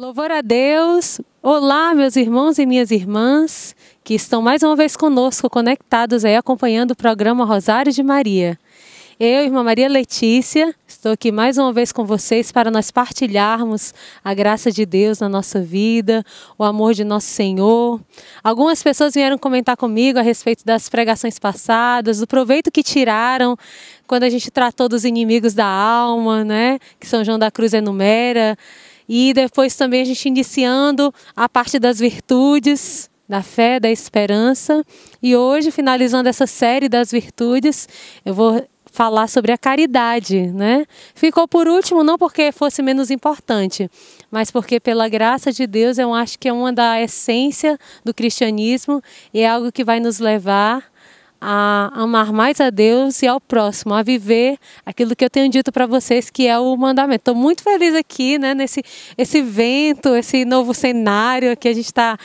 Louvor a Deus! Olá, meus irmãos e minhas irmãs que estão mais uma vez conosco, conectados aí, acompanhando o programa Rosário de Maria. Eu, irmã Maria Letícia, estou aqui mais uma vez com vocês para nós partilharmos a graça de Deus na nossa vida, o amor de nosso Senhor. Algumas pessoas vieram comentar comigo a respeito das pregações passadas, do proveito que tiraram quando a gente tratou dos inimigos da alma, né? Que São João da Cruz enumera. É e depois também a gente iniciando a parte das virtudes, da fé, da esperança. E hoje, finalizando essa série das virtudes, eu vou falar sobre a caridade, né? Ficou por último não porque fosse menos importante, mas porque pela graça de Deus eu acho que é uma da essência do cristianismo e é algo que vai nos levar a amar mais a Deus e ao próximo, a viver aquilo que eu tenho dito para vocês que é o mandamento. Estou muito feliz aqui, né, nesse esse vento, esse novo cenário que a gente está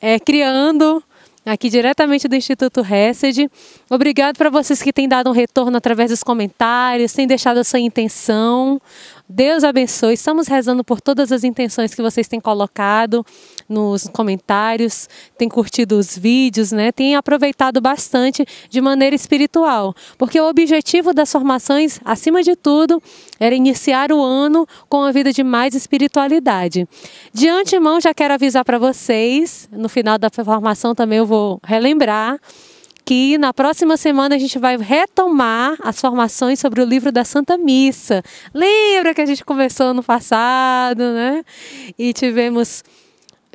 é, criando aqui diretamente do Instituto Hesed. Obrigado para vocês que têm dado um retorno através dos comentários, têm deixado a sua intenção. Deus abençoe. Estamos rezando por todas as intenções que vocês têm colocado nos comentários, têm curtido os vídeos, né? Têm aproveitado bastante de maneira espiritual, porque o objetivo das formações, acima de tudo, era iniciar o ano com a vida de mais espiritualidade. De antemão, já quero avisar para vocês, no final da formação também eu vou relembrar, que na próxima semana a gente vai retomar as formações sobre o livro da Santa Missa. Lembra que a gente conversou no passado, né? E tivemos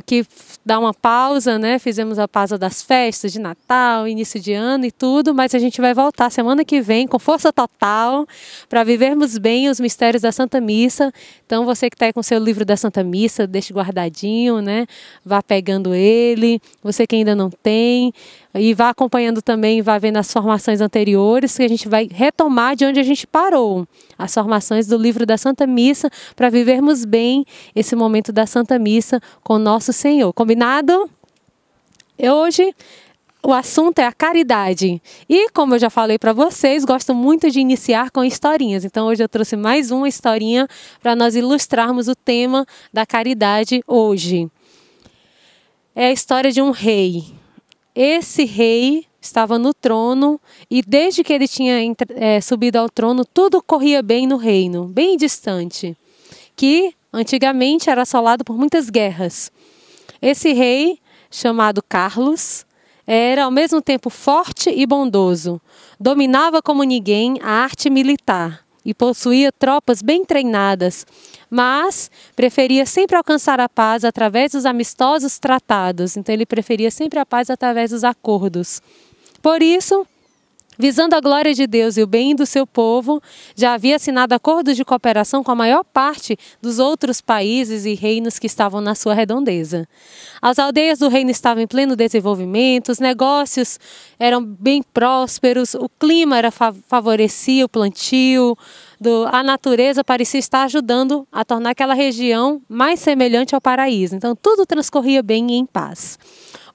que dá uma pausa, né? Fizemos a pausa das festas de Natal, início de ano e tudo, mas a gente vai voltar semana que vem com força total para vivermos bem os mistérios da Santa Missa. Então você que está aí com seu livro da Santa Missa, deixe guardadinho, né? Vá pegando ele. Você que ainda não tem, e vá acompanhando também, vá vendo as formações anteriores, que a gente vai retomar de onde a gente parou. As formações do livro da Santa Missa, para vivermos bem esse momento da Santa Missa com nosso Senhor. Combinado? hoje o assunto é a caridade. E como eu já falei para vocês, gosto muito de iniciar com historinhas. Então hoje eu trouxe mais uma historinha para nós ilustrarmos o tema da caridade hoje. É a história de um rei esse rei estava no trono e desde que ele tinha é, subido ao trono, tudo corria bem no reino, bem distante, que antigamente era assolado por muitas guerras. Esse rei, chamado Carlos, era ao mesmo tempo forte e bondoso. Dominava como ninguém a arte militar e possuía tropas bem treinadas, mas preferia sempre alcançar a paz através dos amistosos tratados. Então ele preferia sempre a paz através dos acordos. Por isso, visando a glória de Deus e o bem do seu povo, já havia assinado acordos de cooperação com a maior parte dos outros países e reinos que estavam na sua redondeza. As aldeias do reino estavam em pleno desenvolvimento, os negócios eram bem prósperos, o clima era favorecia o plantio, do, a natureza parecia estar ajudando a tornar aquela região mais semelhante ao paraíso. Então tudo transcorria bem e em paz.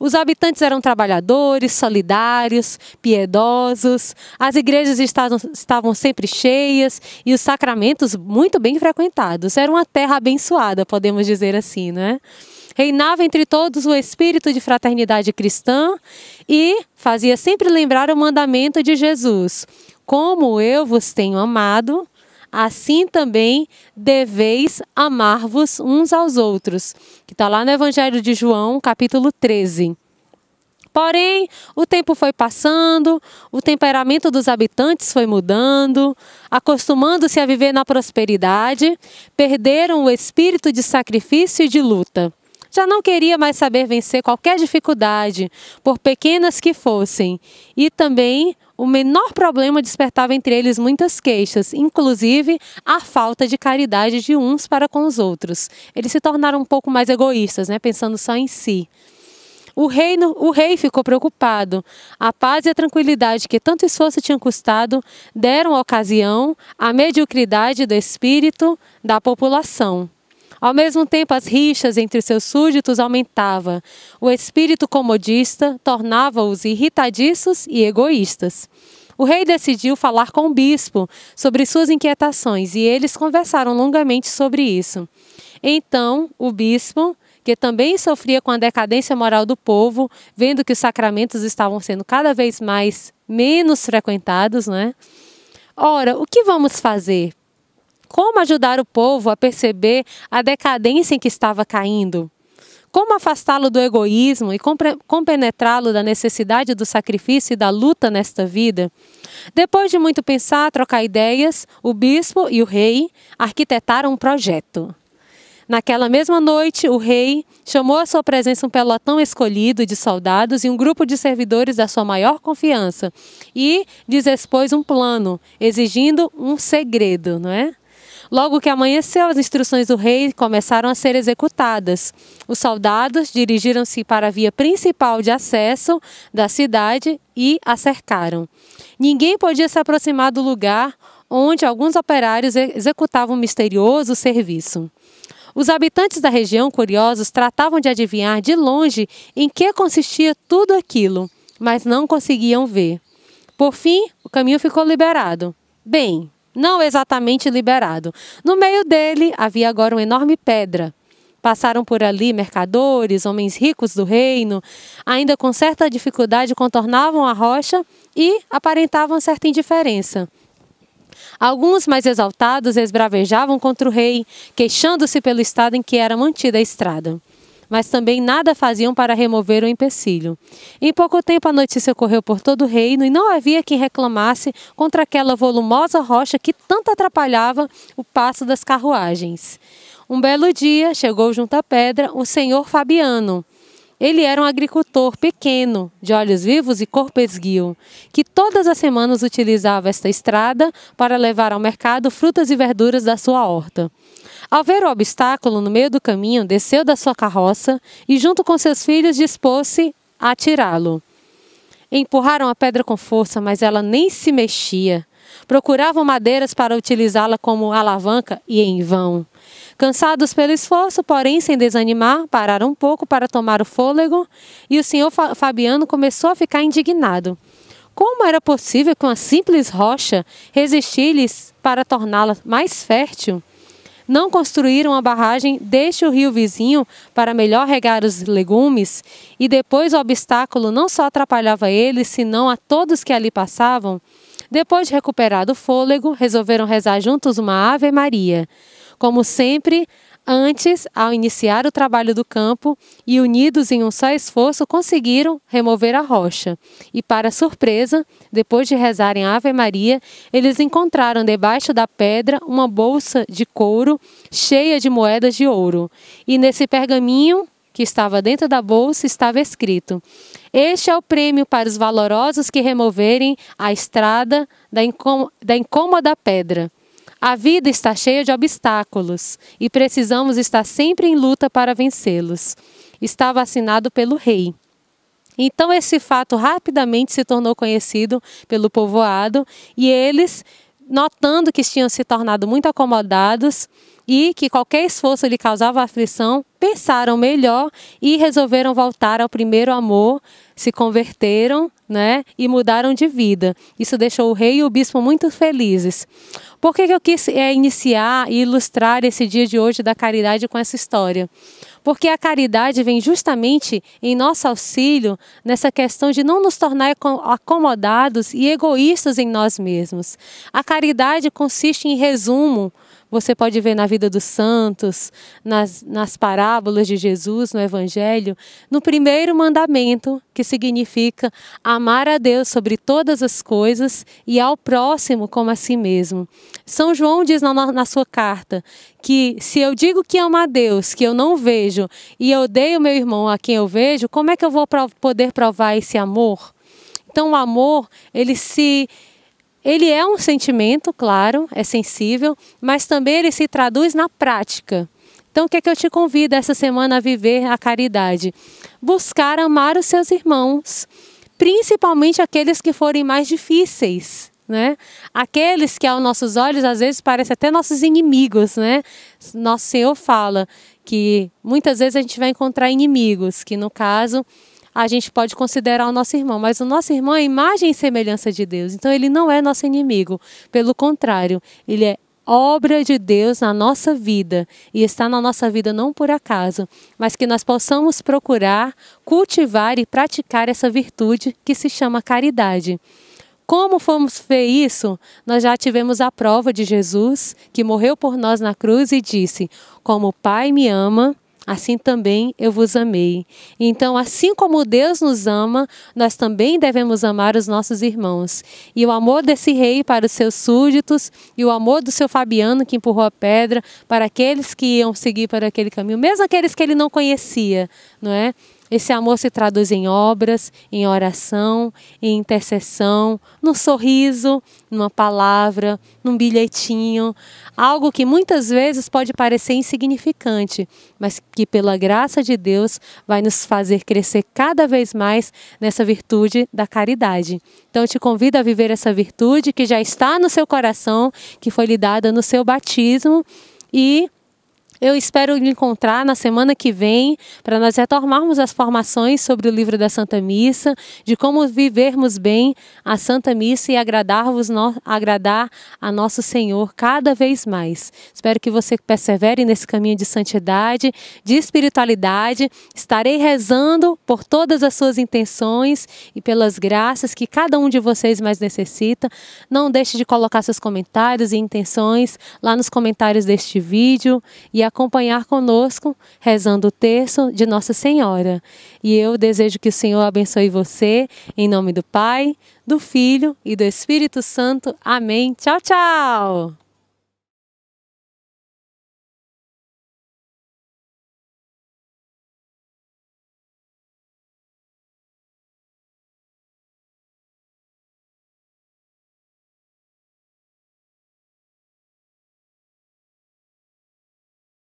Os habitantes eram trabalhadores, solidários, piedosos, as igrejas estavam, estavam sempre cheias e os sacramentos muito bem frequentados. Era uma terra abençoada, podemos dizer assim, não é? Reinava entre todos o espírito de fraternidade cristã e fazia sempre lembrar o mandamento de Jesus: Como eu vos tenho amado, assim também deveis amar-vos uns aos outros, que está lá no Evangelho de João, capítulo 13. Porém, o tempo foi passando, o temperamento dos habitantes foi mudando, acostumando-se a viver na prosperidade, perderam o espírito de sacrifício e de luta. Já não queria mais saber vencer qualquer dificuldade, por pequenas que fossem, e também o menor problema despertava entre eles muitas queixas, inclusive a falta de caridade de uns para com os outros. Eles se tornaram um pouco mais egoístas, né, pensando só em si. O rei, o rei ficou preocupado. A paz e a tranquilidade que tanto esforço tinham custado deram ocasião à mediocridade do espírito da população. Ao mesmo tempo, as rixas entre seus súditos aumentava. O espírito comodista tornava-os irritadiços e egoístas. O rei decidiu falar com o bispo sobre suas inquietações e eles conversaram longamente sobre isso. Então, o bispo, que também sofria com a decadência moral do povo, vendo que os sacramentos estavam sendo cada vez mais menos frequentados, né? Ora, o que vamos fazer? Como ajudar o povo a perceber a decadência em que estava caindo? Como afastá-lo do egoísmo e compenetrá-lo da necessidade do sacrifício e da luta nesta vida? Depois de muito pensar, trocar ideias, o bispo e o rei arquitetaram um projeto. Naquela mesma noite, o rei chamou à sua presença um pelotão escolhido de soldados e um grupo de servidores da sua maior confiança e desexpôs um plano, exigindo um segredo, não é? Logo que amanheceu, as instruções do rei começaram a ser executadas. Os soldados dirigiram-se para a via principal de acesso da cidade e a cercaram. Ninguém podia se aproximar do lugar onde alguns operários executavam um misterioso serviço. Os habitantes da região, curiosos, tratavam de adivinhar de longe em que consistia tudo aquilo, mas não conseguiam ver. Por fim, o caminho ficou liberado. Bem, não exatamente liberado. No meio dele havia agora uma enorme pedra. Passaram por ali mercadores, homens ricos do reino, ainda com certa dificuldade contornavam a rocha e aparentavam certa indiferença. Alguns mais exaltados esbravejavam contra o rei, queixando-se pelo estado em que era mantida a estrada mas também nada faziam para remover o empecilho. Em pouco tempo a notícia correu por todo o reino e não havia quem reclamasse contra aquela volumosa rocha que tanto atrapalhava o passo das carruagens. Um belo dia chegou junto à pedra o senhor Fabiano, ele era um agricultor pequeno, de olhos vivos e corpo esguio, que todas as semanas utilizava esta estrada para levar ao mercado frutas e verduras da sua horta. Ao ver o obstáculo no meio do caminho, desceu da sua carroça e, junto com seus filhos, dispôs-se a tirá-lo. Empurraram a pedra com força, mas ela nem se mexia. Procuravam madeiras para utilizá-la como alavanca e em vão. Cansados pelo esforço, porém sem desanimar, pararam um pouco para tomar o fôlego e o senhor Fabiano começou a ficar indignado. Como era possível que uma simples rocha resistisse para torná-la mais fértil? não construíram a barragem deixe o rio vizinho para melhor regar os legumes, e depois o obstáculo não só atrapalhava eles, senão a todos que ali passavam? Depois de recuperado o fôlego, resolveram rezar juntos uma Ave Maria. Como sempre, antes, ao iniciar o trabalho do campo e unidos em um só esforço, conseguiram remover a rocha. E, para surpresa, depois de rezarem a Ave Maria, eles encontraram debaixo da pedra uma bolsa de couro cheia de moedas de ouro. E nesse pergaminho que estava dentro da bolsa estava escrito: Este é o prêmio para os valorosos que removerem a estrada da, incô da incômoda pedra. A vida está cheia de obstáculos e precisamos estar sempre em luta para vencê-los. Estava assinado pelo rei. Então, esse fato rapidamente se tornou conhecido pelo povoado e eles, notando que tinham se tornado muito acomodados, e que qualquer esforço lhe causava aflição, pensaram melhor e resolveram voltar ao primeiro amor, se converteram, né, e mudaram de vida. Isso deixou o rei e o bispo muito felizes. Por que, que eu quis é, iniciar e ilustrar esse dia de hoje da caridade com essa história? Porque a caridade vem justamente em nosso auxílio nessa questão de não nos tornar acomodados e egoístas em nós mesmos. A caridade consiste, em resumo, você pode ver na vida dos santos, nas, nas parábolas de Jesus no Evangelho, no primeiro mandamento, que significa amar a Deus sobre todas as coisas e ao próximo como a si mesmo. São João diz na, na sua carta que se eu digo que amo a Deus, que eu não vejo, e eu odeio meu irmão a quem eu vejo, como é que eu vou poder provar esse amor? Então, o amor, ele se ele é um sentimento, claro, é sensível, mas também ele se traduz na prática. Então, o que é que eu te convido essa semana a viver a caridade? Buscar amar os seus irmãos, principalmente aqueles que forem mais difíceis, né? Aqueles que aos nossos olhos às vezes parecem até nossos inimigos, né? Nosso Senhor fala que muitas vezes a gente vai encontrar inimigos, que no caso a gente pode considerar o nosso irmão, mas o nosso irmão é imagem e semelhança de Deus. Então ele não é nosso inimigo. Pelo contrário, ele é obra de Deus na nossa vida e está na nossa vida não por acaso, mas que nós possamos procurar, cultivar e praticar essa virtude que se chama caridade. Como fomos ver isso? Nós já tivemos a prova de Jesus, que morreu por nós na cruz e disse: Como o Pai me ama, assim também eu vos amei. Então, assim como Deus nos ama, nós também devemos amar os nossos irmãos. E o amor desse rei para os seus súditos, e o amor do seu Fabiano que empurrou a pedra para aqueles que iam seguir por aquele caminho, mesmo aqueles que ele não conhecia, não é? Esse amor se traduz em obras, em oração, em intercessão, num sorriso, numa palavra, num bilhetinho, algo que muitas vezes pode parecer insignificante, mas que pela graça de Deus vai nos fazer crescer cada vez mais nessa virtude da caridade. Então eu te convido a viver essa virtude que já está no seu coração, que foi lhe dada no seu batismo e eu espero lhe encontrar na semana que vem para nós retomarmos as formações sobre o livro da Santa Missa, de como vivermos bem a Santa Missa e no, agradar a nosso Senhor cada vez mais. Espero que você persevere nesse caminho de santidade, de espiritualidade. Estarei rezando por todas as suas intenções e pelas graças que cada um de vocês mais necessita. Não deixe de colocar seus comentários e intenções lá nos comentários deste vídeo e a acompanhar conosco rezando o terço de Nossa Senhora. E eu desejo que o Senhor abençoe você, em nome do Pai, do Filho e do Espírito Santo. Amém. Tchau, tchau!